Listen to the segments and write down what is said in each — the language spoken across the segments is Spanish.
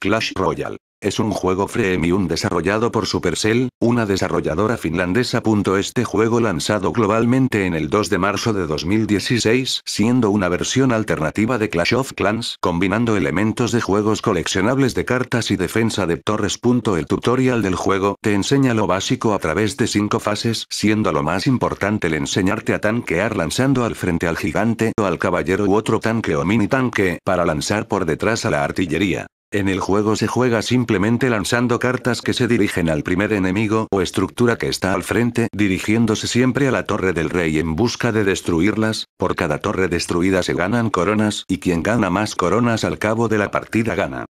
Clash Royale. Es un juego freemium desarrollado por Supercell, una desarrolladora finlandesa. Este juego lanzado globalmente en el 2 de marzo de 2016, siendo una versión alternativa de Clash of Clans, combinando elementos de juegos coleccionables de cartas y defensa de torres. El tutorial del juego te enseña lo básico a través de cinco fases, siendo lo más importante el enseñarte a tanquear lanzando al frente al gigante o al caballero u otro tanque o mini tanque para lanzar por detrás a la artillería. En el juego se juega simplemente lanzando cartas que se dirigen al primer enemigo o estructura que está al frente, dirigiéndose siempre a la torre del rey en busca de destruirlas, por cada torre destruida se ganan coronas y quien gana más coronas al cabo de la partida gana.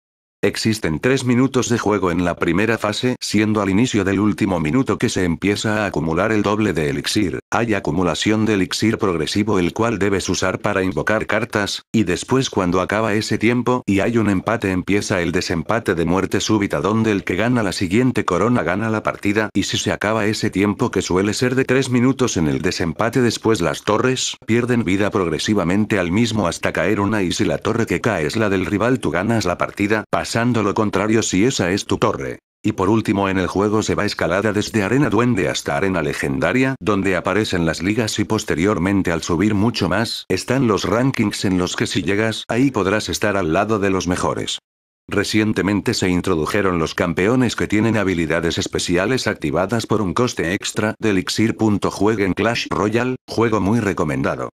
Existen tres minutos de juego en la primera fase, siendo al inicio del último minuto que se empieza a acumular el doble de elixir. Hay acumulación de elixir progresivo el cual debes usar para invocar cartas, y después cuando acaba ese tiempo y hay un empate empieza el desempate de muerte súbita donde el que gana la siguiente corona gana la partida, y si se acaba ese tiempo que suele ser de tres minutos en el desempate después las torres pierden vida progresivamente al mismo hasta caer una y si la torre que cae es la del rival tú ganas la partida, pasa lo contrario si esa es tu torre. Y por último en el juego se va escalada desde arena duende hasta arena legendaria donde aparecen las ligas y posteriormente al subir mucho más están los rankings en los que si llegas ahí podrás estar al lado de los mejores. Recientemente se introdujeron los campeones que tienen habilidades especiales activadas por un coste extra de elixir. Jueguen Clash Royale, juego muy recomendado.